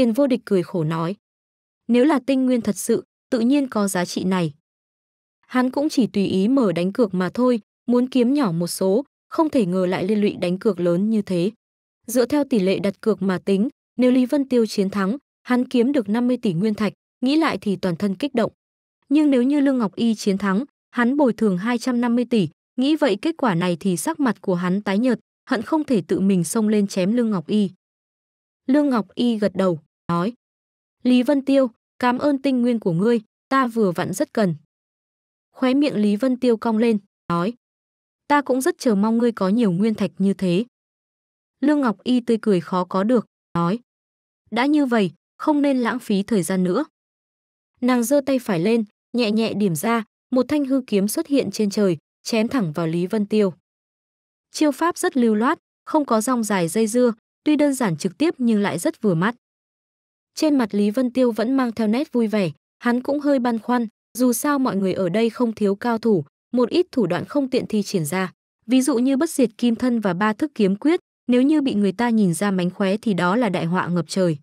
Tiền vô địch cười khổ nói. Nếu là tinh nguyên thật sự, tự nhiên có giá trị này. Hắn cũng chỉ tùy ý mở đánh cược mà thôi, muốn kiếm nhỏ một số, không thể ngờ lại liên lụy đánh cược lớn như thế. Dựa theo tỷ lệ đặt cược mà tính, nếu Lý Vân Tiêu chiến thắng, hắn kiếm được 50 tỷ nguyên thạch, nghĩ lại thì toàn thân kích động. Nhưng nếu như Lương Ngọc Y chiến thắng, hắn bồi thường 250 tỷ, nghĩ vậy kết quả này thì sắc mặt của hắn tái nhợt, hận không thể tự mình xông lên chém Lương Ngọc Y. Lương Ngọc Y gật đầu nói. Lý Vân Tiêu, cảm ơn tinh nguyên của ngươi, ta vừa vặn rất cần. Khóe miệng Lý Vân Tiêu cong lên, nói. Ta cũng rất chờ mong ngươi có nhiều nguyên thạch như thế. Lương Ngọc Y tươi cười khó có được, nói. Đã như vậy, không nên lãng phí thời gian nữa. Nàng giơ tay phải lên, nhẹ nhẹ điểm ra, một thanh hư kiếm xuất hiện trên trời, chém thẳng vào Lý Vân Tiêu. Chiêu pháp rất lưu loát, không có dòng dài dây dưa, tuy đơn giản trực tiếp nhưng lại rất vừa mắt. Trên mặt Lý Vân Tiêu vẫn mang theo nét vui vẻ, hắn cũng hơi băn khoăn, dù sao mọi người ở đây không thiếu cao thủ, một ít thủ đoạn không tiện thi triển ra. Ví dụ như bất diệt kim thân và ba thức kiếm quyết, nếu như bị người ta nhìn ra mánh khóe thì đó là đại họa ngập trời.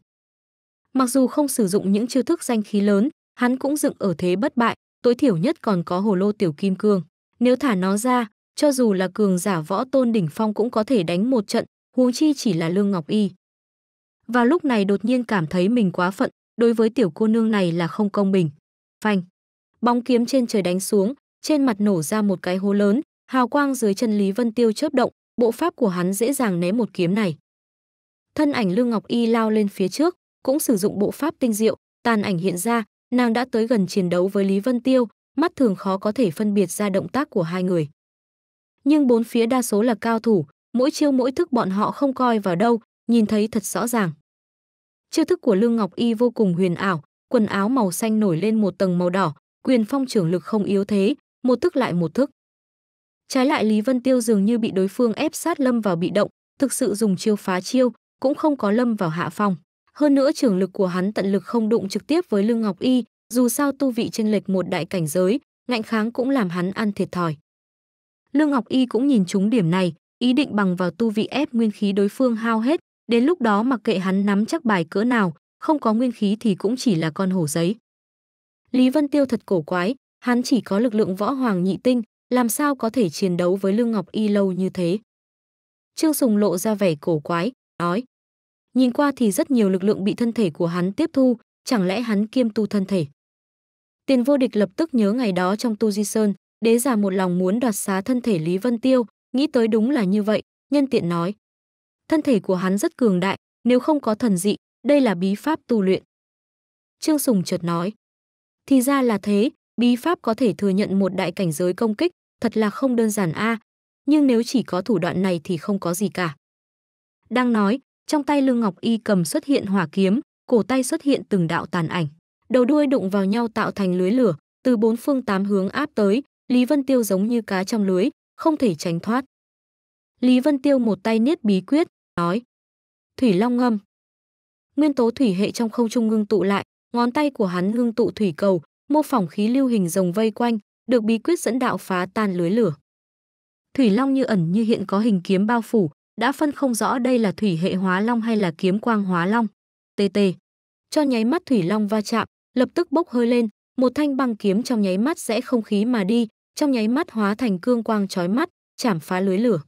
Mặc dù không sử dụng những chiêu thức danh khí lớn, hắn cũng dựng ở thế bất bại, tối thiểu nhất còn có hồ lô tiểu kim cương. Nếu thả nó ra, cho dù là cường giả võ tôn đỉnh phong cũng có thể đánh một trận, huống chi chỉ là Lương Ngọc Y và lúc này đột nhiên cảm thấy mình quá phận, đối với tiểu cô nương này là không công bình. Phanh. Bóng kiếm trên trời đánh xuống, trên mặt nổ ra một cái hố lớn, hào quang dưới chân Lý Vân Tiêu chớp động, bộ pháp của hắn dễ dàng né một kiếm này. Thân ảnh Lương Ngọc Y lao lên phía trước, cũng sử dụng bộ pháp tinh diệu, tàn ảnh hiện ra, nàng đã tới gần chiến đấu với Lý Vân Tiêu, mắt thường khó có thể phân biệt ra động tác của hai người. Nhưng bốn phía đa số là cao thủ, mỗi chiêu mỗi thức bọn họ không coi vào đâu, nhìn thấy thật rõ ràng. Chiêu thức của Lương Ngọc Y vô cùng huyền ảo, quần áo màu xanh nổi lên một tầng màu đỏ, quyền phong trưởng lực không yếu thế, một thức lại một thức. Trái lại Lý Vân Tiêu dường như bị đối phương ép sát lâm vào bị động, thực sự dùng chiêu phá chiêu, cũng không có lâm vào hạ phong. Hơn nữa trưởng lực của hắn tận lực không đụng trực tiếp với Lương Ngọc Y, dù sao tu vị chênh lệch một đại cảnh giới, ngạnh kháng cũng làm hắn ăn thiệt thòi. Lương Ngọc Y cũng nhìn trúng điểm này, ý định bằng vào tu vị ép nguyên khí đối phương hao hết, Đến lúc đó mặc kệ hắn nắm chắc bài cỡ nào, không có nguyên khí thì cũng chỉ là con hổ giấy. Lý Vân Tiêu thật cổ quái, hắn chỉ có lực lượng võ hoàng nhị tinh, làm sao có thể chiến đấu với Lương Ngọc Y lâu như thế. Trương Sùng lộ ra vẻ cổ quái, nói. Nhìn qua thì rất nhiều lực lượng bị thân thể của hắn tiếp thu, chẳng lẽ hắn kiêm tu thân thể. Tiền vô địch lập tức nhớ ngày đó trong tu di sơn, đế già một lòng muốn đoạt xá thân thể Lý Vân Tiêu, nghĩ tới đúng là như vậy, nhân tiện nói thân thể của hắn rất cường đại, nếu không có thần dị, đây là bí pháp tu luyện. Trương Sùng chợt nói, thì ra là thế, bí pháp có thể thừa nhận một đại cảnh giới công kích, thật là không đơn giản a à, nhưng nếu chỉ có thủ đoạn này thì không có gì cả. Đang nói, trong tay Lương Ngọc Y cầm xuất hiện hỏa kiếm, cổ tay xuất hiện từng đạo tàn ảnh. Đầu đuôi đụng vào nhau tạo thành lưới lửa, từ bốn phương tám hướng áp tới, Lý Vân Tiêu giống như cá trong lưới, không thể tránh thoát. Lý Vân Tiêu một tay niết bí quyết, nói. Thủy Long ngâm. Nguyên tố thủy hệ trong không trung ngưng tụ lại, ngón tay của hắn ngưng tụ thủy cầu, mô phỏng khí lưu hình rồng vây quanh, được bí quyết dẫn đạo phá tan lưới lửa. Thủy Long như ẩn như hiện có hình kiếm bao phủ, đã phân không rõ đây là thủy hệ hóa long hay là kiếm quang hóa long. TT. Cho nháy mắt thủy long va chạm, lập tức bốc hơi lên, một thanh băng kiếm trong nháy mắt sẽ không khí mà đi, trong nháy mắt hóa thành cương quang chói mắt, chảm phá lưới lửa.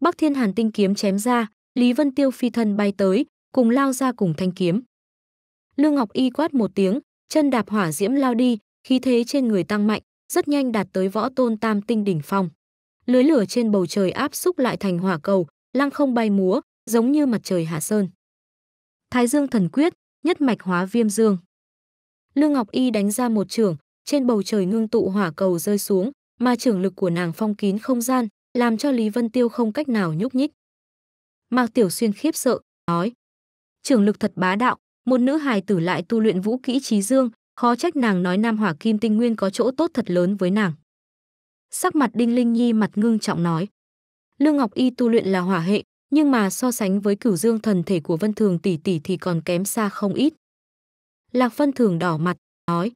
Bắc Thiên Hàn tinh kiếm chém ra, Lý Vân Tiêu phi thân bay tới, cùng lao ra cùng thanh kiếm. Lương Ngọc Y quát một tiếng, chân đạp hỏa diễm lao đi, khí thế trên người tăng mạnh, rất nhanh đạt tới võ tôn tam tinh đỉnh phong. Lưới lửa trên bầu trời áp xúc lại thành hỏa cầu, lăng không bay múa, giống như mặt trời hạ sơn. Thái Dương thần quyết, nhất mạch hóa viêm dương. Lương Ngọc Y đánh ra một trường, trên bầu trời ngưng tụ hỏa cầu rơi xuống, mà trường lực của nàng phong kín không gian, làm cho Lý Vân Tiêu không cách nào nhúc nhích. Mạc Tiểu Xuyên khiếp sợ, nói. Trường lực thật bá đạo, một nữ hài tử lại tu luyện vũ kỹ trí dương, khó trách nàng nói Nam Hỏa Kim Tinh Nguyên có chỗ tốt thật lớn với nàng. Sắc mặt Đinh Linh Nhi mặt ngưng trọng nói. Lương Ngọc Y tu luyện là hỏa hệ, nhưng mà so sánh với cửu dương thần thể của Vân Thường tỷ tỷ thì còn kém xa không ít. Lạc Vân Thường đỏ mặt, nói.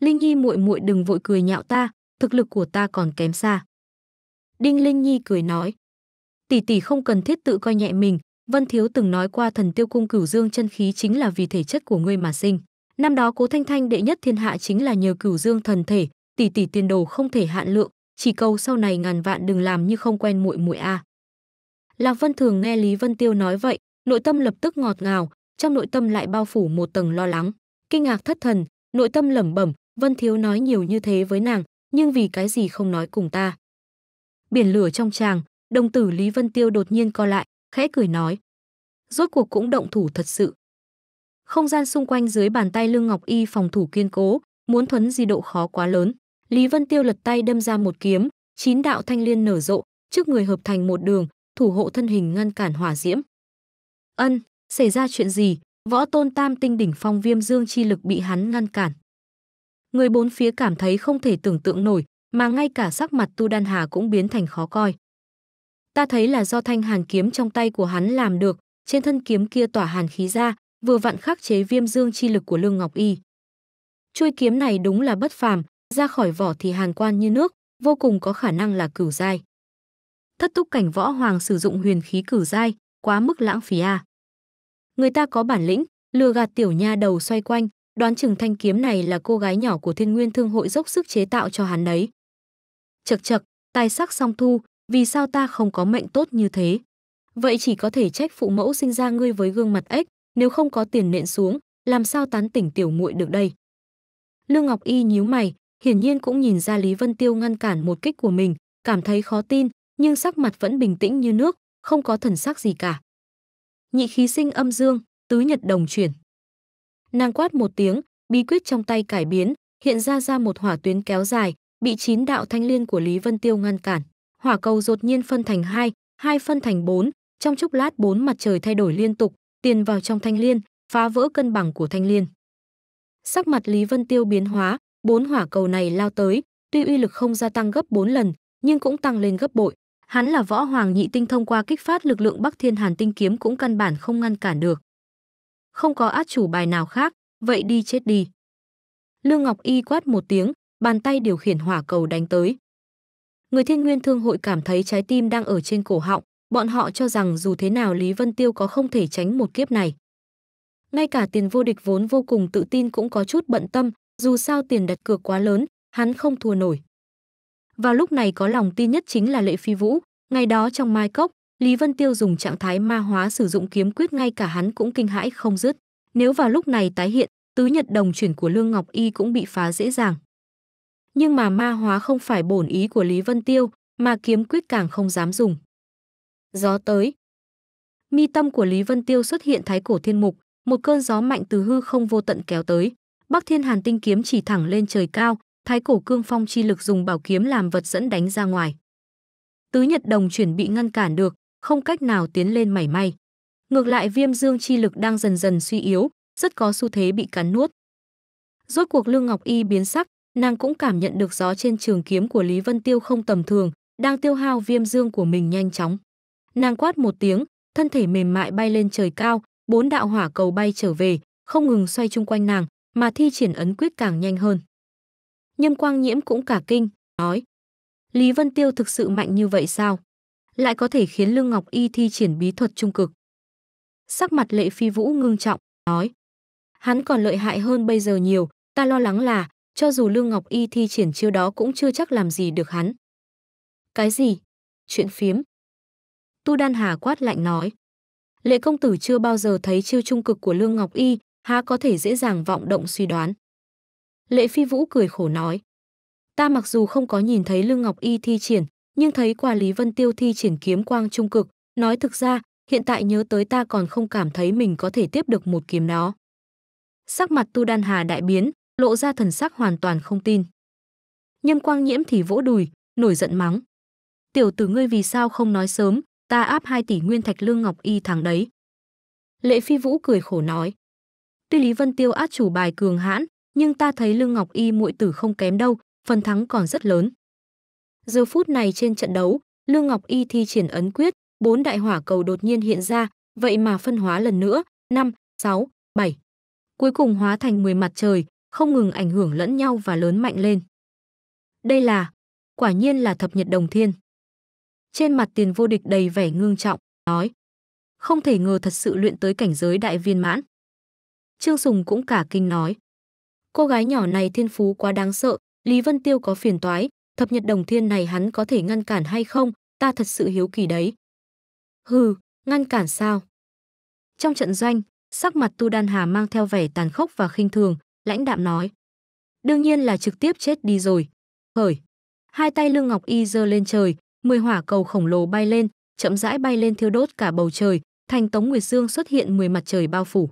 Linh Nhi muội muội đừng vội cười nhạo ta, thực lực của ta còn kém xa. Đinh Linh Nhi cười nói. Tỷ tỷ không cần thiết tự coi nhẹ mình, Vân Thiếu từng nói qua thần tiêu cung cửu dương chân khí chính là vì thể chất của ngươi mà sinh. Năm đó Cố Thanh Thanh đệ nhất thiên hạ chính là nhờ cửu dương thần thể, tỷ tỷ tiền đồ không thể hạn lượng, chỉ cầu sau này ngàn vạn đừng làm như không quen muội muội a. À. Lạc Vân Thường nghe Lý Vân Tiêu nói vậy, nội tâm lập tức ngọt ngào, trong nội tâm lại bao phủ một tầng lo lắng, kinh ngạc thất thần, nội tâm lẩm bẩm, Vân Thiếu nói nhiều như thế với nàng, nhưng vì cái gì không nói cùng ta? biển lửa trong tràng đồng tử Lý Vân Tiêu đột nhiên co lại, khẽ cười nói. Rốt cuộc cũng động thủ thật sự. Không gian xung quanh dưới bàn tay Lương Ngọc Y phòng thủ kiên cố, muốn thuấn di độ khó quá lớn. Lý Vân Tiêu lật tay đâm ra một kiếm, chín đạo thanh liên nở rộ, trước người hợp thành một đường, thủ hộ thân hình ngăn cản hỏa diễm. Ân, xảy ra chuyện gì? Võ tôn tam tinh đỉnh phong viêm dương chi lực bị hắn ngăn cản. Người bốn phía cảm thấy không thể tưởng tượng nổi, mà ngay cả sắc mặt Tu Đan Hà cũng biến thành khó coi. Ta thấy là do thanh hàn kiếm trong tay của hắn làm được, trên thân kiếm kia tỏa hàn khí ra, vừa vặn khắc chế viêm dương chi lực của Lương Ngọc Y. Chuôi kiếm này đúng là bất phàm, ra khỏi vỏ thì hàn quan như nước, vô cùng có khả năng là cửu giai. Thất túc cảnh võ hoàng sử dụng huyền khí cửu giai, quá mức lãng phí à. Người ta có bản lĩnh, lừa gạt tiểu nha đầu xoay quanh, đoán chừng thanh kiếm này là cô gái nhỏ của Thiên Nguyên Thương hội dốc sức chế tạo cho hắn đấy chật chật, tài sắc song thu, vì sao ta không có mệnh tốt như thế? Vậy chỉ có thể trách phụ mẫu sinh ra ngươi với gương mặt ếch, nếu không có tiền nện xuống, làm sao tán tỉnh tiểu muội được đây? Lương Ngọc Y nhíu mày, hiển nhiên cũng nhìn ra Lý Vân Tiêu ngăn cản một kích của mình, cảm thấy khó tin, nhưng sắc mặt vẫn bình tĩnh như nước, không có thần sắc gì cả. Nhị khí sinh âm dương, tứ nhật đồng chuyển. Nàng quát một tiếng, bí quyết trong tay cải biến, hiện ra ra một hỏa tuyến kéo dài, bị chín đạo thanh liên của Lý Vân Tiêu ngăn cản. Hỏa cầu đột nhiên phân thành hai, hai phân thành bốn, trong chốc lát bốn mặt trời thay đổi liên tục, tiền vào trong thanh liên, phá vỡ cân bằng của thanh liên. Sắc mặt Lý Vân Tiêu biến hóa, bốn hỏa cầu này lao tới, tuy uy lực không gia tăng gấp bốn lần, nhưng cũng tăng lên gấp bội. Hắn là võ hoàng nhị tinh thông qua kích phát lực lượng Bắc Thiên Hàn tinh kiếm cũng căn bản không ngăn cản được. Không có át chủ bài nào khác, vậy đi chết đi. Lương Ngọc Y quát một tiếng, bàn tay điều khiển hỏa cầu đánh tới. Người Thiên Nguyên Thương hội cảm thấy trái tim đang ở trên cổ họng, bọn họ cho rằng dù thế nào Lý Vân Tiêu có không thể tránh một kiếp này. Ngay cả tiền vô địch vốn vô cùng tự tin cũng có chút bận tâm, dù sao tiền đặt cược quá lớn, hắn không thua nổi. Vào lúc này có lòng tin nhất chính là Lệ Phi Vũ, ngày đó trong mai cốc, Lý Vân Tiêu dùng trạng thái ma hóa sử dụng kiếm quyết ngay cả hắn cũng kinh hãi không dứt. Nếu vào lúc này tái hiện, tứ nhật đồng chuyển của Lương Ngọc Y cũng bị phá dễ dàng nhưng mà ma hóa không phải bổn ý của Lý Vân Tiêu, mà kiếm quyết càng không dám dùng. Gió tới. Mi tâm của Lý Vân Tiêu xuất hiện thái cổ thiên mục, một cơn gió mạnh từ hư không vô tận kéo tới. Bắc Thiên Hàn tinh kiếm chỉ thẳng lên trời cao, thái cổ cương phong chi lực dùng bảo kiếm làm vật dẫn đánh ra ngoài. Tứ Nhật Đồng chuyển bị ngăn cản được, không cách nào tiến lên mảy may. Ngược lại Viêm Dương chi lực đang dần dần suy yếu, rất có xu thế bị cắn nuốt. Rốt cuộc Lương Ngọc Y biến sắc, nàng cũng cảm nhận được gió trên trường kiếm của Lý Vân Tiêu không tầm thường, đang tiêu hao viêm dương của mình nhanh chóng. Nàng quát một tiếng, thân thể mềm mại bay lên trời cao, bốn đạo hỏa cầu bay trở về, không ngừng xoay chung quanh nàng, mà thi triển ấn quyết càng nhanh hơn. Nhâm Quang Nhiễm cũng cả kinh, nói: "Lý Vân Tiêu thực sự mạnh như vậy sao? Lại có thể khiến Lương Ngọc Y thi triển bí thuật trung cực." Sắc mặt Lệ Phi Vũ ngưng trọng, nói: "Hắn còn lợi hại hơn bây giờ nhiều, ta lo lắng là cho dù Lương Ngọc Y thi triển chiêu đó cũng chưa chắc làm gì được hắn. Cái gì? Chuyện phiếm. Tu Đan Hà quát lạnh nói. Lệ công tử chưa bao giờ thấy chiêu trung cực của Lương Ngọc Y, há có thể dễ dàng vọng động suy đoán. Lệ Phi Vũ cười khổ nói. Ta mặc dù không có nhìn thấy Lương Ngọc Y thi triển, nhưng thấy qua Lý Vân Tiêu thi triển kiếm quang trung cực, nói thực ra, hiện tại nhớ tới ta còn không cảm thấy mình có thể tiếp được một kiếm đó. Sắc mặt Tu Đan Hà đại biến, lộ ra thần sắc hoàn toàn không tin. Nhâm Quang Nhiễm thì vỗ đùi, nổi giận mắng: "Tiểu tử ngươi vì sao không nói sớm, ta áp 2 tỷ nguyên thạch lương ngọc y thằng đấy." Lệ Phi Vũ cười khổ nói: "Tuy Lý Vân Tiêu át chủ bài cường hãn, nhưng ta thấy lương ngọc y muội tử không kém đâu, phần thắng còn rất lớn." Giờ phút này trên trận đấu, Lương Ngọc Y thi triển ấn quyết, bốn đại hỏa cầu đột nhiên hiện ra, vậy mà phân hóa lần nữa, 5, 6, 7. Cuối cùng hóa thành 10 mặt trời, không ngừng ảnh hưởng lẫn nhau và lớn mạnh lên. Đây là, quả nhiên là thập nhật đồng thiên. Trên mặt tiền vô địch đầy vẻ ngương trọng, nói. Không thể ngờ thật sự luyện tới cảnh giới đại viên mãn. Trương Sùng cũng cả kinh nói. Cô gái nhỏ này thiên phú quá đáng sợ, Lý Vân Tiêu có phiền toái, thập nhật đồng thiên này hắn có thể ngăn cản hay không, ta thật sự hiếu kỳ đấy. Hừ, ngăn cản sao? Trong trận doanh, sắc mặt Tu Đan Hà mang theo vẻ tàn khốc và khinh thường, lãnh đạm nói. Đương nhiên là trực tiếp chết đi rồi. Hởi. Hai tay Lương Ngọc Y giơ lên trời, mười hỏa cầu khổng lồ bay lên, chậm rãi bay lên thiêu đốt cả bầu trời, thành Tống Nguyệt Dương xuất hiện mười mặt trời bao phủ.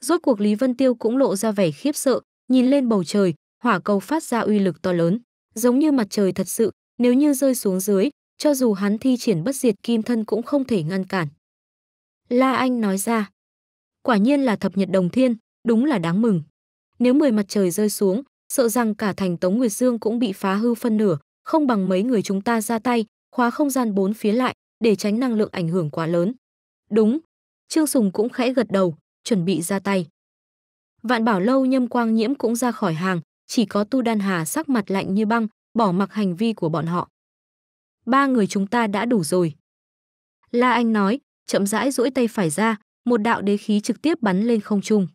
Rốt cuộc Lý Vân Tiêu cũng lộ ra vẻ khiếp sợ, nhìn lên bầu trời, hỏa cầu phát ra uy lực to lớn, giống như mặt trời thật sự, nếu như rơi xuống dưới, cho dù hắn thi triển bất diệt kim thân cũng không thể ngăn cản. La Anh nói ra, quả nhiên là thập nhật đồng thiên, đúng là đáng mừng nếu 10 mặt trời rơi xuống, sợ rằng cả thành Tống Nguyệt Dương cũng bị phá hư phân nửa, không bằng mấy người chúng ta ra tay, khóa không gian bốn phía lại, để tránh năng lượng ảnh hưởng quá lớn. Đúng, Trương Sùng cũng khẽ gật đầu, chuẩn bị ra tay. Vạn Bảo Lâu Nhâm Quang Nhiễm cũng ra khỏi hàng, chỉ có Tu Đan Hà sắc mặt lạnh như băng, bỏ mặc hành vi của bọn họ. Ba người chúng ta đã đủ rồi. La Anh nói, chậm rãi duỗi tay phải ra, một đạo đế khí trực tiếp bắn lên không trung.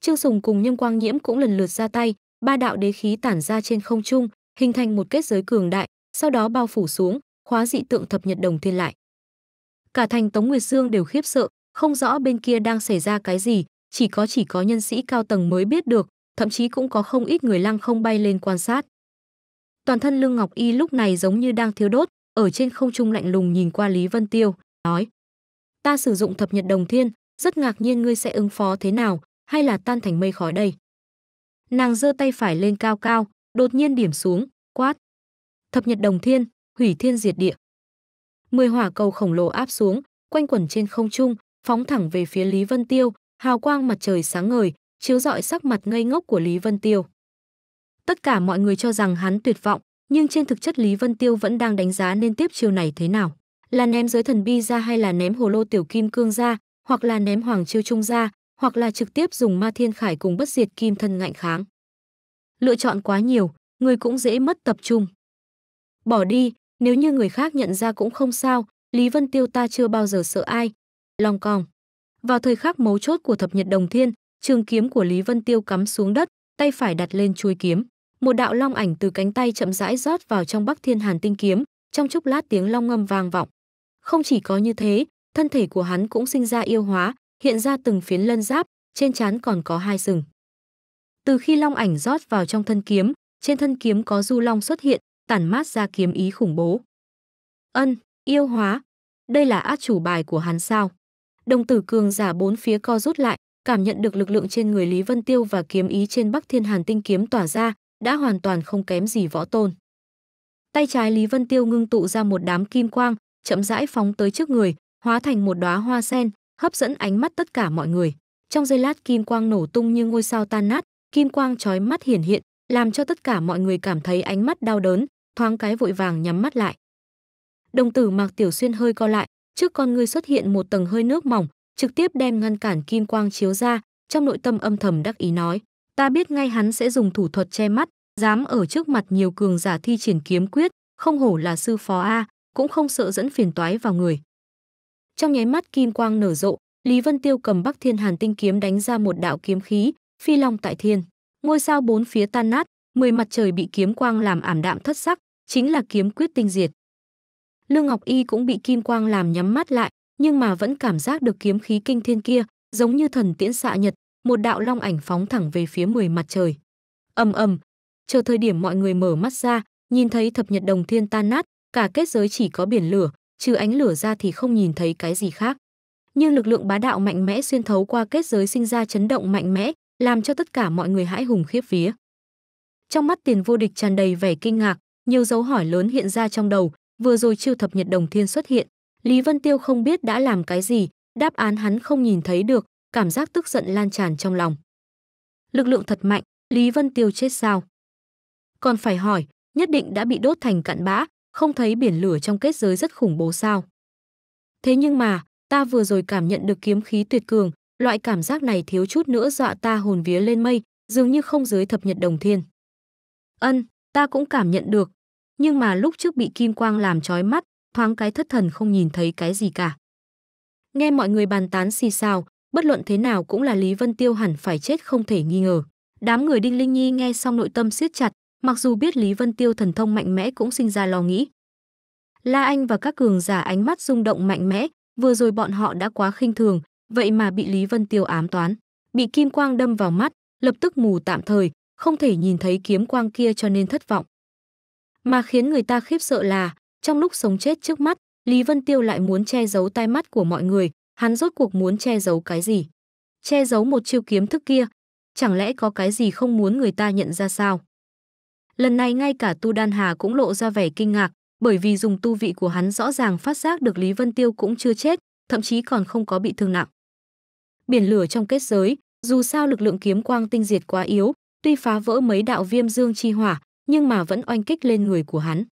Trương Sùng cùng Nhâm Quang Nhiễm cũng lần lượt ra tay, ba đạo đế khí tản ra trên không trung, hình thành một kết giới cường đại, sau đó bao phủ xuống, khóa dị tượng thập nhật đồng thiên lại. Cả thành Tống Nguyệt Dương đều khiếp sợ, không rõ bên kia đang xảy ra cái gì, chỉ có chỉ có nhân sĩ cao tầng mới biết được, thậm chí cũng có không ít người lăng không bay lên quan sát. Toàn thân Lương Ngọc Y lúc này giống như đang thiếu đốt, ở trên không trung lạnh lùng nhìn qua Lý Vân Tiêu, nói: "Ta sử dụng thập nhật đồng thiên, rất ngạc nhiên ngươi sẽ ứng phó thế nào, hay là tan thành mây khói đây? Nàng giơ tay phải lên cao cao, đột nhiên điểm xuống, quát. Thập nhật đồng thiên, hủy thiên diệt địa. Mười hỏa cầu khổng lồ áp xuống, quanh quẩn trên không trung, phóng thẳng về phía Lý Vân Tiêu, hào quang mặt trời sáng ngời, chiếu rọi sắc mặt ngây ngốc của Lý Vân Tiêu. Tất cả mọi người cho rằng hắn tuyệt vọng, nhưng trên thực chất Lý Vân Tiêu vẫn đang đánh giá nên tiếp chiêu này thế nào. Là ném giới thần bi ra hay là ném hồ lô tiểu kim cương ra, hoặc là ném hoàng chiêu trung ra, hoặc là trực tiếp dùng ma thiên khải cùng bất diệt kim thân ngạnh kháng. Lựa chọn quá nhiều, người cũng dễ mất tập trung. Bỏ đi, nếu như người khác nhận ra cũng không sao, Lý Vân Tiêu ta chưa bao giờ sợ ai. Long còng. Vào thời khắc mấu chốt của thập nhật đồng thiên, trường kiếm của Lý Vân Tiêu cắm xuống đất, tay phải đặt lên chuôi kiếm. Một đạo long ảnh từ cánh tay chậm rãi rót vào trong Bắc Thiên Hàn tinh kiếm, trong chốc lát tiếng long ngâm vang vọng. Không chỉ có như thế, thân thể của hắn cũng sinh ra yêu hóa, hiện ra từng phiến lân giáp, trên trán còn có hai sừng. Từ khi long ảnh rót vào trong thân kiếm, trên thân kiếm có du long xuất hiện, tản mát ra kiếm ý khủng bố. Ân, yêu hóa, đây là át chủ bài của hắn sao? Đồng tử cường giả bốn phía co rút lại, cảm nhận được lực lượng trên người Lý Vân Tiêu và kiếm ý trên Bắc Thiên Hàn tinh kiếm tỏa ra, đã hoàn toàn không kém gì võ tôn. Tay trái Lý Vân Tiêu ngưng tụ ra một đám kim quang, chậm rãi phóng tới trước người, hóa thành một đóa hoa sen, hấp dẫn ánh mắt tất cả mọi người. Trong giây lát kim quang nổ tung như ngôi sao tan nát, kim quang chói mắt hiển hiện, làm cho tất cả mọi người cảm thấy ánh mắt đau đớn, thoáng cái vội vàng nhắm mắt lại. Đồng tử Mạc Tiểu Xuyên hơi co lại, trước con người xuất hiện một tầng hơi nước mỏng, trực tiếp đem ngăn cản kim quang chiếu ra, trong nội tâm âm thầm đắc ý nói, ta biết ngay hắn sẽ dùng thủ thuật che mắt, dám ở trước mặt nhiều cường giả thi triển kiếm quyết, không hổ là sư phó a, cũng không sợ dẫn phiền toái vào người. Trong nháy mắt kim quang nở rộ, Lý Vân Tiêu cầm Bắc Thiên Hàn tinh kiếm đánh ra một đạo kiếm khí, phi long tại thiên. Ngôi sao bốn phía tan nát, mười mặt trời bị kiếm quang làm ảm đạm thất sắc, chính là kiếm quyết tinh diệt. Lương Ngọc Y cũng bị kim quang làm nhắm mắt lại, nhưng mà vẫn cảm giác được kiếm khí kinh thiên kia, giống như thần tiễn xạ nhật, một đạo long ảnh phóng thẳng về phía mười mặt trời. Ầm ầm, chờ thời điểm mọi người mở mắt ra, nhìn thấy thập nhật đồng thiên tan nát, cả kết giới chỉ có biển lửa, trừ ánh lửa ra thì không nhìn thấy cái gì khác. Nhưng lực lượng bá đạo mạnh mẽ xuyên thấu qua kết giới sinh ra chấn động mạnh mẽ, làm cho tất cả mọi người hãi hùng khiếp vía. Trong mắt Tiền Vô Địch tràn đầy vẻ kinh ngạc, nhiều dấu hỏi lớn hiện ra trong đầu, vừa rồi chiêu thập nhật đồng thiên xuất hiện, Lý Vân Tiêu không biết đã làm cái gì, đáp án hắn không nhìn thấy được, cảm giác tức giận lan tràn trong lòng. Lực lượng thật mạnh, Lý Vân Tiêu chết sao? Còn phải hỏi, nhất định đã bị đốt thành cặn bã, không thấy biển lửa trong kết giới rất khủng bố sao. Thế nhưng mà, ta vừa rồi cảm nhận được kiếm khí tuyệt cường, loại cảm giác này thiếu chút nữa dọa ta hồn vía lên mây, dường như không dưới thập nhật đồng thiên. Ân, ta cũng cảm nhận được, nhưng mà lúc trước bị kim quang làm trói mắt, thoáng cái thất thần không nhìn thấy cái gì cả. Nghe mọi người bàn tán xì xào, bất luận thế nào cũng là Lý Vân Tiêu hẳn phải chết không thể nghi ngờ. Đám người Đinh Linh Nhi nghe xong nội tâm siết chặt, mặc dù biết Lý Vân Tiêu thần thông mạnh mẽ cũng sinh ra lo nghĩ. La Anh và các cường giả ánh mắt rung động mạnh mẽ, vừa rồi bọn họ đã quá khinh thường, vậy mà bị Lý Vân Tiêu ám toán, bị kim quang đâm vào mắt, lập tức mù tạm thời, không thể nhìn thấy kiếm quang kia cho nên thất vọng. Mà khiến người ta khiếp sợ là, trong lúc sống chết trước mắt, Lý Vân Tiêu lại muốn che giấu tai mắt của mọi người, hắn rốt cuộc muốn che giấu cái gì? Che giấu một chiêu kiếm thức kia, chẳng lẽ có cái gì không muốn người ta nhận ra sao? Lần này ngay cả Tu Đan Hà cũng lộ ra vẻ kinh ngạc, bởi vì dùng tu vị của hắn rõ ràng phát giác được Lý Vân Tiêu cũng chưa chết, thậm chí còn không có bị thương nặng. Biển lửa trong kết giới, dù sao lực lượng kiếm quang tinh diệt quá yếu, tuy phá vỡ mấy đạo viêm dương chi hỏa, nhưng mà vẫn oanh kích lên người của hắn.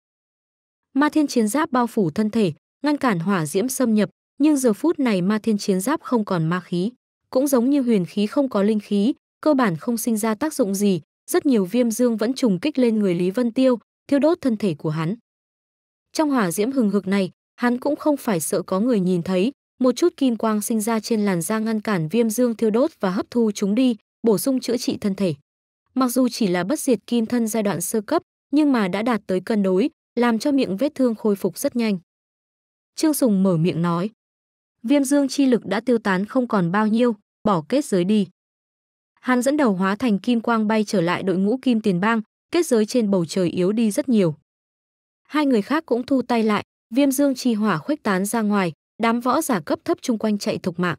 Ma thiên chiến giáp bao phủ thân thể, ngăn cản hỏa diễm xâm nhập, nhưng giờ phút này ma thiên chiến giáp không còn ma khí, cũng giống như huyền khí không có linh khí, cơ bản không sinh ra tác dụng gì, rất nhiều viêm dương vẫn trùng kích lên người Lý Vân Tiêu, thiêu đốt thân thể của hắn. Trong hỏa diễm hừng hực này, hắn cũng không phải sợ có người nhìn thấy, một chút kim quang sinh ra trên làn da ngăn cản viêm dương thiêu đốt và hấp thu chúng đi, bổ sung chữa trị thân thể. Mặc dù chỉ là bất diệt kim thân giai đoạn sơ cấp, nhưng mà đã đạt tới cân đối, làm cho miệng vết thương khôi phục rất nhanh. Trương Sùng mở miệng nói, viêm dương chi lực đã tiêu tán không còn bao nhiêu, bỏ kết giới đi hắn dẫn đầu hóa thành kim quang bay trở lại đội ngũ kim tiền bang, kết giới trên bầu trời yếu đi rất nhiều. Hai người khác cũng thu tay lại, viêm dương chi hỏa khuếch tán ra ngoài, đám võ giả cấp thấp chung quanh chạy thục mạng.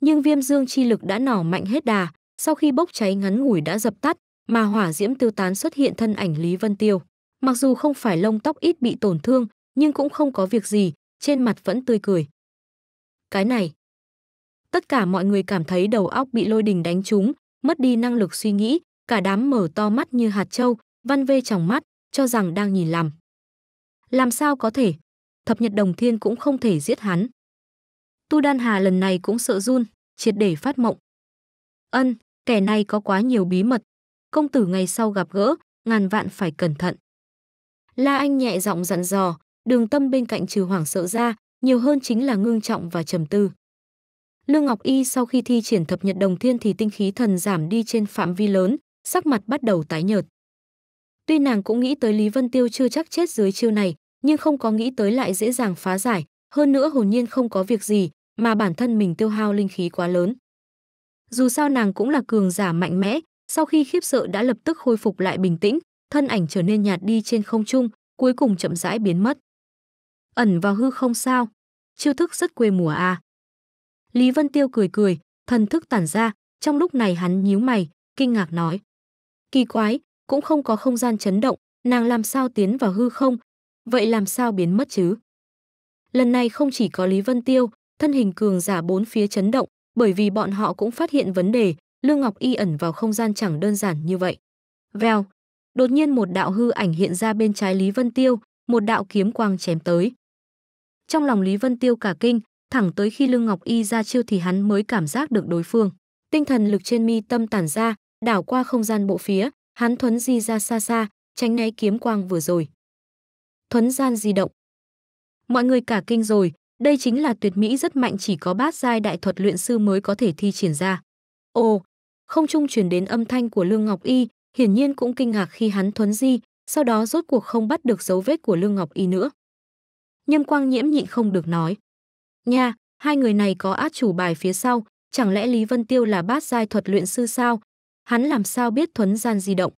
Nhưng viêm dương chi lực đã nỏ mạnh hết đà, sau khi bốc cháy ngắn ngủi đã dập tắt, mà hỏa diễm tiêu tán xuất hiện thân ảnh Lý Vân Tiêu. Mặc dù không phải lông tóc ít bị tổn thương, nhưng cũng không có việc gì, trên mặt vẫn tươi cười. Cái này, tất cả mọi người cảm thấy đầu óc bị lôi đình đánh trúng, mất đi năng lực suy nghĩ, cả đám mở to mắt như hạt trâu, văn vê trong mắt, cho rằng đang nhìn làm. Làm sao có thể? Thập Nhật Đồng Thiên cũng không thể giết hắn. Tu Đan Hà lần này cũng sợ run, triệt để phát mộng. Ân, kẻ này có quá nhiều bí mật. Công tử ngày sau gặp gỡ, ngàn vạn phải cẩn thận. La Anh nhẹ giọng dặn dò, đường tâm bên cạnh trừ hoảng sợ ra, nhiều hơn chính là ngưng trọng và trầm tư. Lương Ngọc Y sau khi thi triển thập nhật đồng thiên thì tinh khí thần giảm đi trên phạm vi lớn, sắc mặt bắt đầu tái nhợt. Tuy nàng cũng nghĩ tới Lý Vân Tiêu chưa chắc chết dưới chiêu này, nhưng không có nghĩ tới lại dễ dàng phá giải, hơn nữa hồn nhiên không có việc gì, mà bản thân mình tiêu hao linh khí quá lớn. Dù sao nàng cũng là cường giả mạnh mẽ, sau khi khiếp sợ đã lập tức khôi phục lại bình tĩnh, thân ảnh trở nên nhạt đi trên không trung, cuối cùng chậm rãi biến mất. Ẩn vào hư không sao? Chiêu thức rất quê mùa À. Lý Vân Tiêu cười cười, thần thức tản ra, trong lúc này hắn nhíu mày, kinh ngạc nói: "Kỳ quái, cũng không có không gian chấn động, nàng làm sao tiến vào hư không? Vậy làm sao biến mất chứ?" Lần này không chỉ có Lý Vân Tiêu, thân hình cường giả bốn phía chấn động, bởi vì bọn họ cũng phát hiện vấn đề, Lương Ngọc Y ẩn vào không gian chẳng đơn giản như vậy. Vèo, đột nhiên một đạo hư ảnh hiện ra bên trái Lý Vân Tiêu, một đạo kiếm quang chém tới. Trong lòng Lý Vân Tiêu cả kinh, thẳng tới khi Lương Ngọc Y ra chiêu thì hắn mới cảm giác được đối phương. Tinh thần lực trên mi tâm tản ra, đảo qua không gian bộ phía, hắn thuấn di ra xa xa, tránh né kiếm quang vừa rồi. Thuấn gian di động. Mọi người cả kinh rồi, đây chính là tuyệt mỹ rất mạnh chỉ có bát giai đại thuật luyện sư mới có thể thi triển ra. Ồ, không trung truyền đến âm thanh của Lương Ngọc Y, hiển nhiên cũng kinh ngạc khi hắn thuấn di, sau đó rốt cuộc không bắt được dấu vết của Lương Ngọc Y nữa. Nhâm Quang Nhiễm nhịn không được nói, Nha, hai người này có át chủ bài phía sau, chẳng lẽ Lý Vân Tiêu là bát giai thuật luyện sư sao? Hắn làm sao biết thuấn gian di động?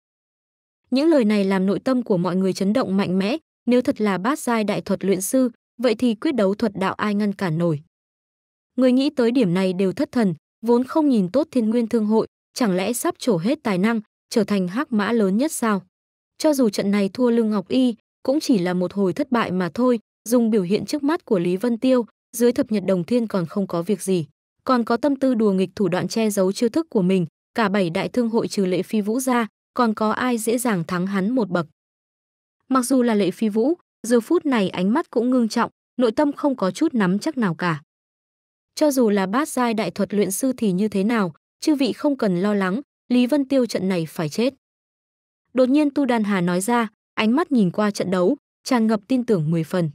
Những lời này làm nội tâm của mọi người chấn động mạnh mẽ, nếu thật là bát giai đại thuật luyện sư, vậy thì quyết đấu thuật đạo ai ngăn cản nổi. Người nghĩ tới điểm này đều thất thần, vốn không nhìn tốt thiên nguyên thương hội, chẳng lẽ sắp trổ hết tài năng, trở thành hắc mã lớn nhất sao? Cho dù trận này thua Lương Ngọc Y, cũng chỉ là một hồi thất bại mà thôi, dùng biểu hiện trước mắt của Lý Vân Tiêu, dưới thập nhật đồng thiên còn không có việc gì còn có tâm tư đùa nghịch thủ đoạn che giấu chiêu thức của mình cả bảy đại thương hội trừ lệ phi vũ ra còn có ai dễ dàng thắng hắn một bậc mặc dù là lệ phi vũ giờ phút này ánh mắt cũng ngưng trọng nội tâm không có chút nắm chắc nào cả cho dù là bát giai đại thuật luyện sư thì như thế nào chư vị không cần lo lắng lý vân tiêu trận này phải chết đột nhiên tu đan hà nói ra ánh mắt nhìn qua trận đấu tràn ngập tin tưởng 10 phần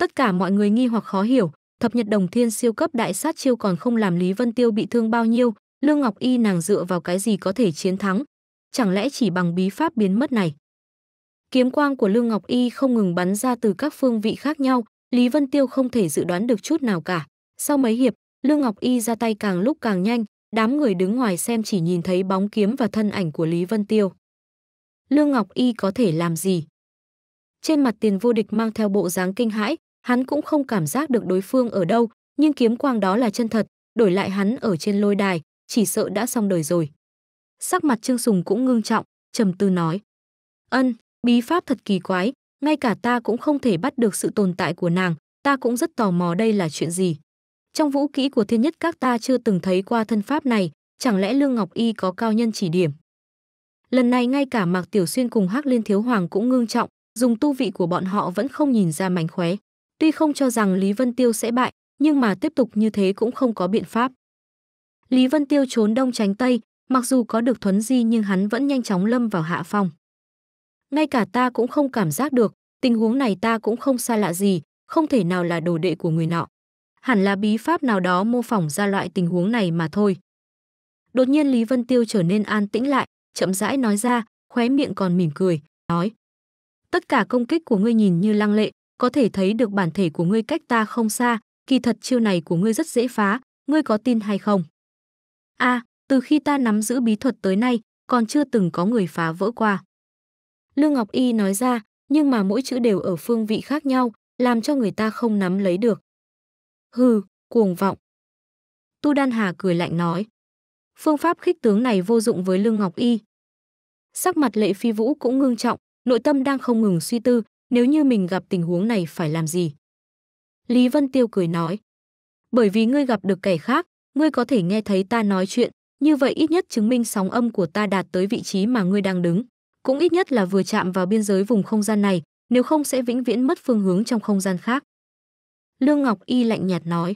Tất cả mọi người nghi hoặc khó hiểu, thập nhật đồng thiên siêu cấp đại sát chiêu còn không làm Lý Vân Tiêu bị thương bao nhiêu, Lương Ngọc Y nàng dựa vào cái gì có thể chiến thắng? Chẳng lẽ chỉ bằng bí pháp biến mất này? Kiếm quang của Lương Ngọc Y không ngừng bắn ra từ các phương vị khác nhau, Lý Vân Tiêu không thể dự đoán được chút nào cả. Sau mấy hiệp, Lương Ngọc Y ra tay càng lúc càng nhanh, đám người đứng ngoài xem chỉ nhìn thấy bóng kiếm và thân ảnh của Lý Vân Tiêu. Lương Ngọc Y có thể làm gì? Trên mặt tiền vô địch mang theo bộ dáng kinh hãi, hắn cũng không cảm giác được đối phương ở đâu, nhưng kiếm quang đó là chân thật, đổi lại hắn ở trên lôi đài, chỉ sợ đã xong đời rồi. Sắc mặt Trương Sùng cũng ngưng trọng, trầm tư nói: "Ân, bí pháp thật kỳ quái, ngay cả ta cũng không thể bắt được sự tồn tại của nàng, ta cũng rất tò mò đây là chuyện gì. Trong vũ kỹ của Thiên Nhất Các ta chưa từng thấy qua thân pháp này, chẳng lẽ Lương Ngọc Y có cao nhân chỉ điểm?" Lần này ngay cả Mạc Tiểu Xuyên cùng Hắc Liên Thiếu Hoàng cũng ngưng trọng, dùng tu vị của bọn họ vẫn không nhìn ra mánh khóe. Tuy không cho rằng Lý Vân Tiêu sẽ bại, nhưng mà tiếp tục như thế cũng không có biện pháp. Lý Vân Tiêu trốn đông tránh tây, mặc dù có được thuấn di nhưng hắn vẫn nhanh chóng lâm vào hạ phong. Ngay cả ta cũng không cảm giác được, tình huống này ta cũng không xa lạ gì, không thể nào là đồ đệ của người nọ. Hẳn là bí pháp nào đó mô phỏng ra loại tình huống này mà thôi. Đột nhiên Lý Vân Tiêu trở nên an tĩnh lại, chậm rãi nói ra, khóe miệng còn mỉm cười, nói. Tất cả công kích của ngươi nhìn như lăng lệ, có thể thấy được bản thể của ngươi cách ta không xa, kỳ thật chiêu này của ngươi rất dễ phá, ngươi có tin hay không? A, à, từ khi ta nắm giữ bí thuật tới nay, còn chưa từng có người phá vỡ qua. Lương Ngọc Y nói ra, nhưng mà mỗi chữ đều ở phương vị khác nhau, làm cho người ta không nắm lấy được. Hừ, cuồng vọng. Tu Đan Hà cười lạnh nói. Phương pháp khích tướng này vô dụng với Lương Ngọc Y. Sắc mặt lệ phi vũ cũng ngưng trọng, nội tâm đang không ngừng suy tư, nếu như mình gặp tình huống này phải làm gì? Lý Vân Tiêu cười nói, bởi vì ngươi gặp được kẻ khác, ngươi có thể nghe thấy ta nói chuyện, như vậy ít nhất chứng minh sóng âm của ta đạt tới vị trí mà ngươi đang đứng, cũng ít nhất là vừa chạm vào biên giới vùng không gian này, nếu không sẽ vĩnh viễn mất phương hướng trong không gian khác. Lương Ngọc Y lạnh nhạt nói,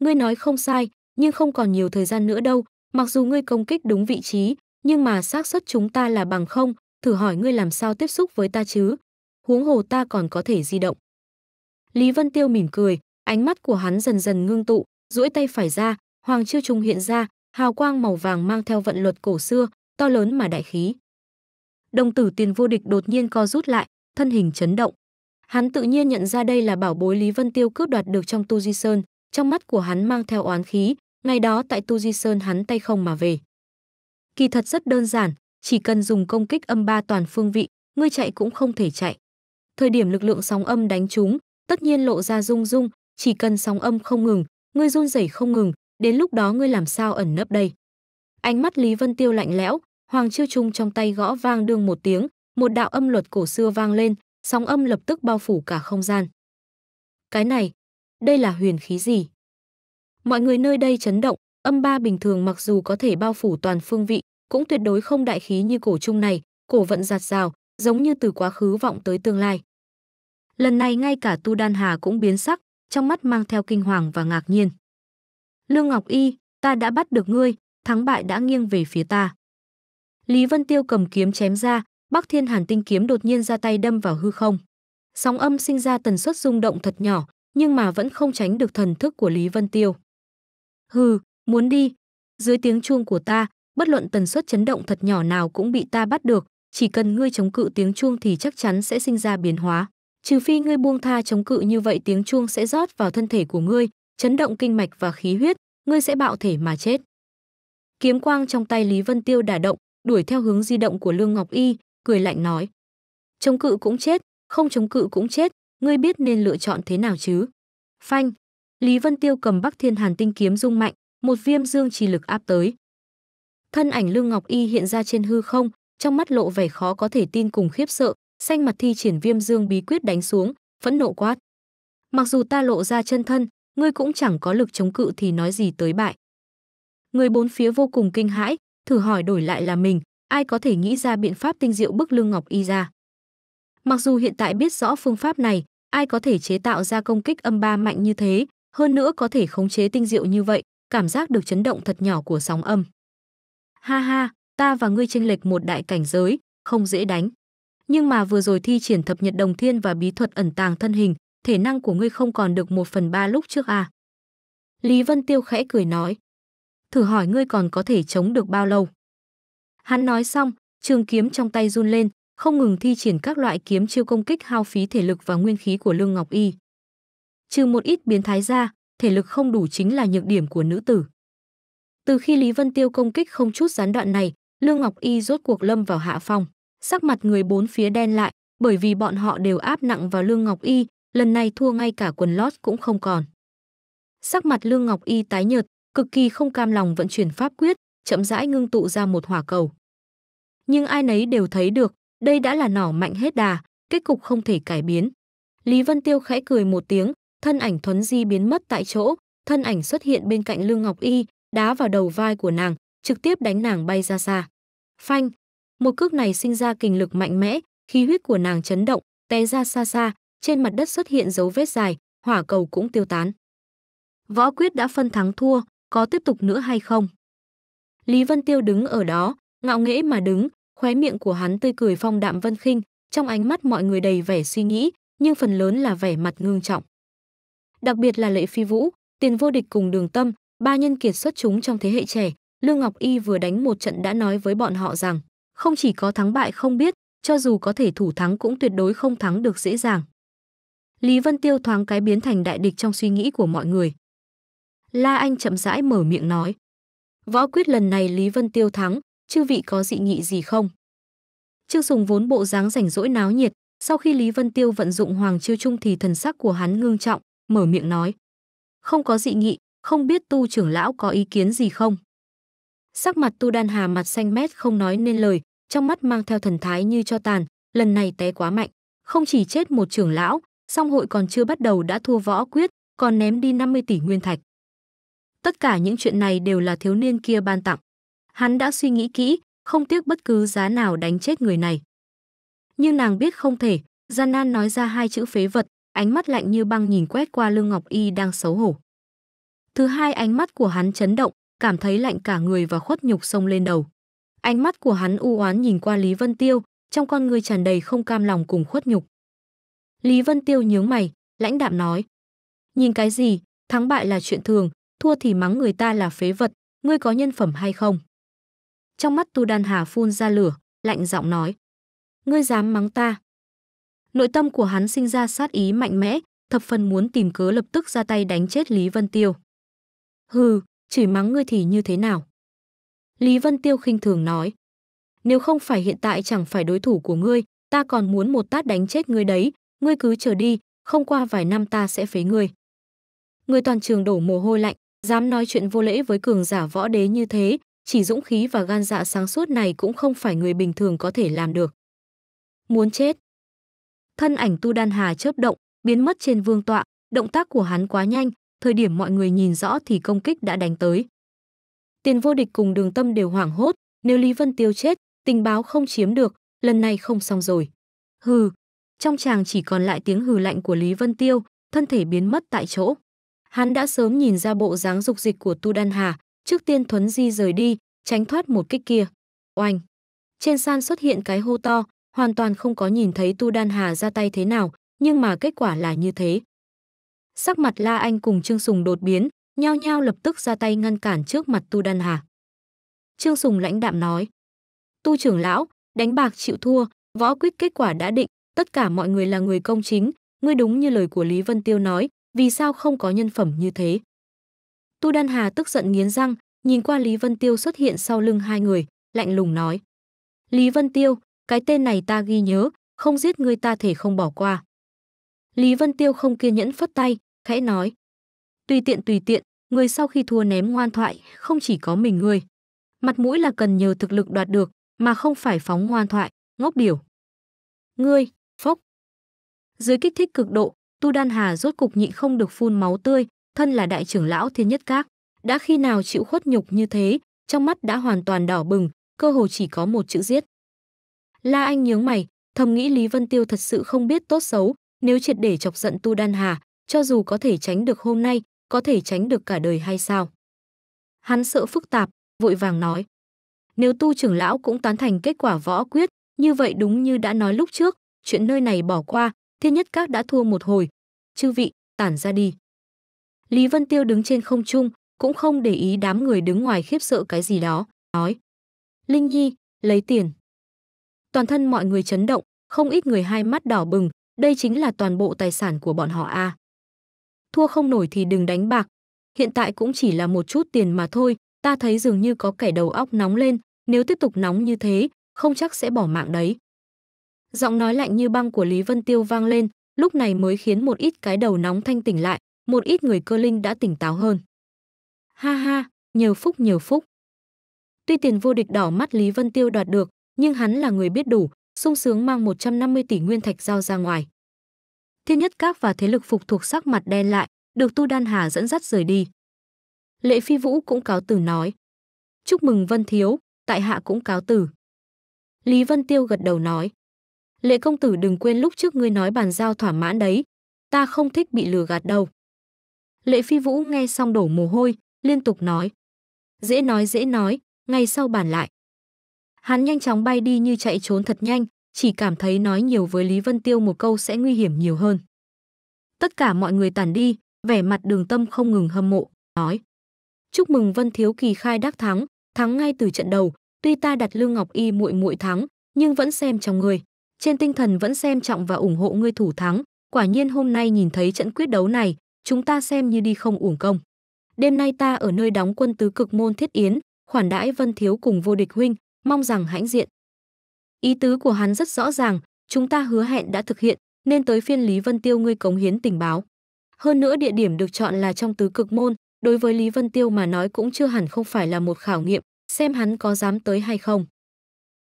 ngươi nói không sai, nhưng không còn nhiều thời gian nữa đâu, mặc dù ngươi công kích đúng vị trí, nhưng mà xác suất chúng ta là bằng không, thử hỏi ngươi làm sao tiếp xúc với ta chứ, huống hồ ta còn có thể di động. Lý Vân Tiêu mỉm cười, ánh mắt của hắn dần dần ngưng tụ, duỗi tay phải ra, Hoàng chư Trung hiện ra, hào quang màu vàng mang theo vận luật cổ xưa, to lớn mà đại khí. Đồng tử tiền vô địch đột nhiên co rút lại, thân hình chấn động. Hắn tự nhiên nhận ra đây là bảo bối Lý Vân Tiêu cướp đoạt được trong Tu Di Sơn, trong mắt của hắn mang theo oán khí, ngày đó tại Tu Di Sơn hắn tay không mà về. Kỳ thật rất đơn giản, chỉ cần dùng công kích âm ba toàn phương vị, ngươi chạy cũng không thể chạy thời điểm lực lượng sóng âm đánh chúng, tất nhiên lộ ra rung rung, chỉ cần sóng âm không ngừng, ngươi run rẩy không ngừng, đến lúc đó ngươi làm sao ẩn nấp đây. Ánh mắt Lý Vân Tiêu lạnh lẽo, Hoàng Chiêu Trung trong tay gõ vang đương một tiếng, một đạo âm luật cổ xưa vang lên, sóng âm lập tức bao phủ cả không gian. Cái này, đây là huyền khí gì? Mọi người nơi đây chấn động, âm ba bình thường mặc dù có thể bao phủ toàn phương vị, cũng tuyệt đối không đại khí như cổ trung này, cổ vận giạt rào, giống như từ quá khứ vọng tới tương lai. Lần này ngay cả Tu Đan Hà cũng biến sắc, trong mắt mang theo kinh hoàng và ngạc nhiên. Lương Ngọc Y, ta đã bắt được ngươi, thắng bại đã nghiêng về phía ta. Lý Vân Tiêu cầm kiếm chém ra, Bắc Thiên Hàn Tinh kiếm đột nhiên ra tay đâm vào hư không. Sóng âm sinh ra tần suất rung động thật nhỏ, nhưng mà vẫn không tránh được thần thức của Lý Vân Tiêu. Hừ, muốn đi. Dưới tiếng chuông của ta, bất luận tần suất chấn động thật nhỏ nào cũng bị ta bắt được, chỉ cần ngươi chống cự tiếng chuông thì chắc chắn sẽ sinh ra biến hóa. Trừ phi ngươi buông tha chống cự như vậy tiếng chuông sẽ rót vào thân thể của ngươi, chấn động kinh mạch và khí huyết, ngươi sẽ bạo thể mà chết. Kiếm quang trong tay Lý Vân Tiêu đả động, đuổi theo hướng di động của Lương Ngọc Y, cười lạnh nói. Chống cự cũng chết, không chống cự cũng chết, ngươi biết nên lựa chọn thế nào chứ? Phanh, Lý Vân Tiêu cầm Bắc Thiên Hàn tinh kiếm rung mạnh, một viêm dương trì lực áp tới. Thân ảnh Lương Ngọc Y hiện ra trên hư không, trong mắt lộ vẻ khó có thể tin cùng khiếp sợ, xanh mặt thi triển viêm dương bí quyết đánh xuống, phẫn nộ quát. Mặc dù ta lộ ra chân thân, ngươi cũng chẳng có lực chống cự thì nói gì tới bại. Người bốn phía vô cùng kinh hãi, thử hỏi đổi lại là mình, ai có thể nghĩ ra biện pháp tinh diệu bức lương ngọc y ra. Mặc dù hiện tại biết rõ phương pháp này, ai có thể chế tạo ra công kích âm ba mạnh như thế, hơn nữa có thể khống chế tinh diệu như vậy, cảm giác được chấn động thật nhỏ của sóng âm. Ha ha, ta và ngươi chênh lệch một đại cảnh giới, không dễ đánh. Nhưng mà vừa rồi thi triển thập nhật đồng thiên và bí thuật ẩn tàng thân hình, thể năng của ngươi không còn được một phần ba lúc trước à. Lý Vân Tiêu khẽ cười nói. Thử hỏi ngươi còn có thể chống được bao lâu? Hắn nói xong, trường kiếm trong tay run lên, không ngừng thi triển các loại kiếm chiêu công kích hao phí thể lực và nguyên khí của Lương Ngọc Y. Trừ một ít biến thái ra, thể lực không đủ chính là nhược điểm của nữ tử. Từ khi Lý Vân Tiêu công kích không chút gián đoạn này, Lương Ngọc Y rốt cuộc lâm vào hạ phong. Sắc mặt người bốn phía đen lại, bởi vì bọn họ đều áp nặng vào Lương Ngọc Y, lần này thua ngay cả quần lót cũng không còn. Sắc mặt Lương Ngọc Y tái nhợt, cực kỳ không cam lòng vận chuyển pháp quyết, chậm rãi ngưng tụ ra một hỏa cầu. Nhưng ai nấy đều thấy được, đây đã là nỏ mạnh hết đà, kết cục không thể cải biến. Lý Vân Tiêu khẽ cười một tiếng, thân ảnh thuấn di biến mất tại chỗ, thân ảnh xuất hiện bên cạnh Lương Ngọc Y, đá vào đầu vai của nàng, trực tiếp đánh nàng bay ra xa. Phanh, một cước này sinh ra kình lực mạnh mẽ, khí huyết của nàng chấn động, té ra xa xa, trên mặt đất xuất hiện dấu vết dài, hỏa cầu cũng tiêu tán. Võ quyết đã phân thắng thua, có tiếp tục nữa hay không? Lý Vân Tiêu đứng ở đó, ngạo nghễ mà đứng, khóe miệng của hắn tươi cười phong đạm vân khinh, trong ánh mắt mọi người đầy vẻ suy nghĩ, nhưng phần lớn là vẻ mặt ngưng trọng. Đặc biệt là Lệ Phi Vũ, Tiền Vô Địch cùng Đường Tâm, ba nhân kiệt xuất chúng trong thế hệ trẻ, Lương Ngọc Y vừa đánh một trận đã nói với bọn họ rằng, không chỉ có thắng bại không biết, cho dù có thể thủ thắng cũng tuyệt đối không thắng được dễ dàng. Lý Vân Tiêu thoáng cái biến thành đại địch trong suy nghĩ của mọi người. La Anh chậm rãi mở miệng nói. Võ quyết lần này Lý Vân Tiêu thắng, chư vị có dị nghị gì không? Trương Sùng vốn bộ dáng rảnh rỗi náo nhiệt, sau khi Lý Vân Tiêu vận dụng Hoàng Chiêu Trung thì thần sắc của hắn ngưng trọng, mở miệng nói. Không có dị nghị, không biết tu trưởng lão có ý kiến gì không? Sắc mặt Tu Đan Hà mặt xanh mét không nói nên lời, trong mắt mang theo thần thái như cho tàn, lần này té quá mạnh, không chỉ chết một trưởng lão, song hội còn chưa bắt đầu đã thua võ quyết, còn ném đi 50 tỷ nguyên thạch. Tất cả những chuyện này đều là thiếu niên kia ban tặng. Hắn đã suy nghĩ kỹ, không tiếc bất cứ giá nào đánh chết người này. Nhưng nàng biết không thể, gian nan nói ra hai chữ phế vật, ánh mắt lạnh như băng nhìn quét qua Lương Ngọc Y đang xấu hổ. Thứ hai ánh mắt của hắn chấn động, cảm thấy lạnh cả người và khuất nhục sông lên đầu. Ánh mắt của hắn u oán nhìn qua Lý Vân Tiêu, trong con người tràn đầy không cam lòng cùng khuất nhục. Lý Vân Tiêu nhướng mày, lãnh đạm nói: "Nhìn cái gì, thắng bại là chuyện thường, thua thì mắng người ta là phế vật, ngươi có nhân phẩm hay không?" Trong mắt Tu Đan Hà phun ra lửa, lạnh giọng nói: "Ngươi dám mắng ta?" Nội tâm của hắn sinh ra sát ý mạnh mẽ, thập phần muốn tìm cớ lập tức ra tay đánh chết Lý Vân Tiêu. "Hừ, chửi mắng ngươi thì như thế nào? Lý Vân Tiêu khinh thường nói. Nếu không phải hiện tại chẳng phải đối thủ của ngươi, ta còn muốn một tát đánh chết ngươi đấy, ngươi cứ chờ đi, không qua vài năm ta sẽ phế ngươi. Ngươi toàn trường đổ mồ hôi lạnh, dám nói chuyện vô lễ với cường giả võ đế như thế, chỉ dũng khí và gan dạ sáng suốt này cũng không phải người bình thường có thể làm được. Muốn chết. Thân ảnh Tu Đan Hà chớp động, biến mất trên vương tọa, động tác của hắn quá nhanh, thời điểm mọi người nhìn rõ thì công kích đã đánh tới. Tiền vô địch cùng đường tâm đều hoảng hốt, nếu Lý Vân Tiêu chết, tình báo không chiếm được, lần này không xong rồi. Hừ, trong chàng chỉ còn lại tiếng hừ lạnh của Lý Vân Tiêu, thân thể biến mất tại chỗ. Hắn đã sớm nhìn ra bộ dáng dục dịch của Tu Đan Hà, trước tiên thuấn di rời đi, tránh thoát một kích kia. Oanh! Trên san xuất hiện cái hô to, hoàn toàn không có nhìn thấy Tu Đan Hà ra tay thế nào, nhưng mà kết quả là như thế. Sắc mặt La Anh cùng Trương Sùng đột biến, nhao nhao lập tức ra tay ngăn cản trước mặt Tu Đan Hà. Trương Sùng lãnh đạm nói, Tu trưởng lão, đánh bạc chịu thua, võ quyết kết quả đã định, tất cả mọi người là người công chính, ngươi đúng như lời của Lý Vân Tiêu nói, vì sao không có nhân phẩm như thế. Tu Đan Hà tức giận nghiến răng, nhìn qua Lý Vân Tiêu xuất hiện sau lưng hai người, lạnh lùng nói. Lý Vân Tiêu, cái tên này ta ghi nhớ, không giết ngươi ta thể không bỏ qua. Lý Vân Tiêu không kiên nhẫn phất tay, khẽ nói. Tùy tiện tùy tiện, người sau khi thua ném ngoan thoại, không chỉ có mình người. Mặt mũi là cần nhờ thực lực đoạt được, mà không phải phóng ngoan thoại, ngốc điểu. Ngươi, phốc. Dưới kích thích cực độ, Tu Đan Hà rốt cục nhịn không được phun máu tươi, thân là đại trưởng lão thiên nhất các. Đã khi nào chịu khuất nhục như thế, trong mắt đã hoàn toàn đỏ bừng, cơ hồ chỉ có một chữ giết. La Anh nhướng mày, thầm nghĩ Lý Vân Tiêu thật sự không biết tốt xấu, nếu triệt để chọc giận Tu Đan Hà, cho dù có thể tránh được hôm nay, có thể tránh được cả đời hay sao? Hắn sợ phức tạp, vội vàng nói. Nếu Tu trưởng lão cũng tán thành kết quả võ quyết, như vậy đúng như đã nói lúc trước, chuyện nơi này bỏ qua, thiên nhất các đã thua một hồi. Chư vị, tản ra đi. Lý Vân Tiêu đứng trên không trung, cũng không để ý đám người đứng ngoài khiếp sợ cái gì đó, nói. Linh Nhi, lấy tiền. Toàn thân mọi người chấn động, không ít người hai mắt đỏ bừng, đây chính là toàn bộ tài sản của bọn họ a. À. Thua không nổi thì đừng đánh bạc. Hiện tại cũng chỉ là một chút tiền mà thôi, ta thấy dường như có kẻ đầu óc nóng lên, nếu tiếp tục nóng như thế, không chắc sẽ bỏ mạng đấy. Giọng nói lạnh như băng của Lý Vân Tiêu vang lên, lúc này mới khiến một ít cái đầu nóng thanh tỉnh lại, một ít người cơ linh đã tỉnh táo hơn. Ha ha, nhiều phúc nhiều phúc. Tuy tiền vô địch đỏ mắt Lý Vân Tiêu đoạt được, nhưng hắn là người biết đủ, sung sướng mang 150 tỷ nguyên thạch giao ra ngoài. Thiên Nhất Các và thế lực phục thuộc sắc mặt đen lại, được Tu Đan Hà dẫn dắt rời đi. Lệ Phi Vũ cũng cáo từ nói: "Chúc mừng Vân thiếu, tại hạ cũng cáo từ." Lý Vân Tiêu gật đầu nói: "Lệ công tử đừng quên lúc trước ngươi nói bàn giao thỏa mãn đấy, ta không thích bị lừa gạt đâu." Lệ Phi Vũ nghe xong đổ mồ hôi, liên tục nói: "Dễ nói dễ nói, ngay sau bàn lại." Hắn nhanh chóng bay đi như chạy trốn thật nhanh, chỉ cảm thấy nói nhiều với Lý Vân Tiêu một câu sẽ nguy hiểm nhiều hơn. Tất cả mọi người tản đi, vẻ mặt đường tâm không ngừng hâm mộ, nói. Chúc mừng Vân Thiếu Kỳ khai đắc thắng, thắng ngay từ trận đầu, tuy ta đặt Lương Ngọc Y muội muội thắng, nhưng vẫn xem trọng người, trên tinh thần vẫn xem trọng và ủng hộ ngươi thủ thắng, quả nhiên hôm nay nhìn thấy trận quyết đấu này, chúng ta xem như đi không uổng công. Đêm nay ta ở nơi đóng quân tứ cực môn thiết yến, khoản đãi Vân Thiếu cùng vô địch huynh, mong rằng hãnh diện. Ý tứ của hắn rất rõ ràng, chúng ta hứa hẹn đã thực hiện, nên tới phiên Lý Vân Tiêu ngươi cống hiến tình báo. Hơn nữa địa điểm được chọn là trong tứ cực môn, đối với Lý Vân Tiêu mà nói cũng chưa hẳn không phải là một khảo nghiệm, xem hắn có dám tới hay không.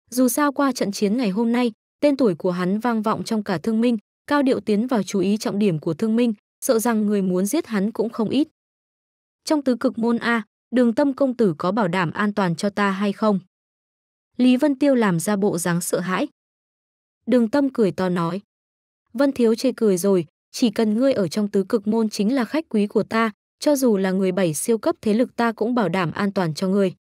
Dù sao qua trận chiến ngày hôm nay, tên tuổi của hắn vang vọng trong cả thương minh, cao điệu tiến vào chú ý trọng điểm của thương minh, sợ rằng người muốn giết hắn cũng không ít. Trong tứ cực môn A, đường tâm công tử có bảo đảm an toàn cho ta hay không? Lý Vân Tiêu làm ra bộ dáng sợ hãi. Đường Tâm cười to nói. Vân Thiếu chê cười rồi, chỉ cần ngươi ở trong tứ cực môn chính là khách quý của ta, cho dù là người bảy siêu cấp thế lực ta cũng bảo đảm an toàn cho ngươi.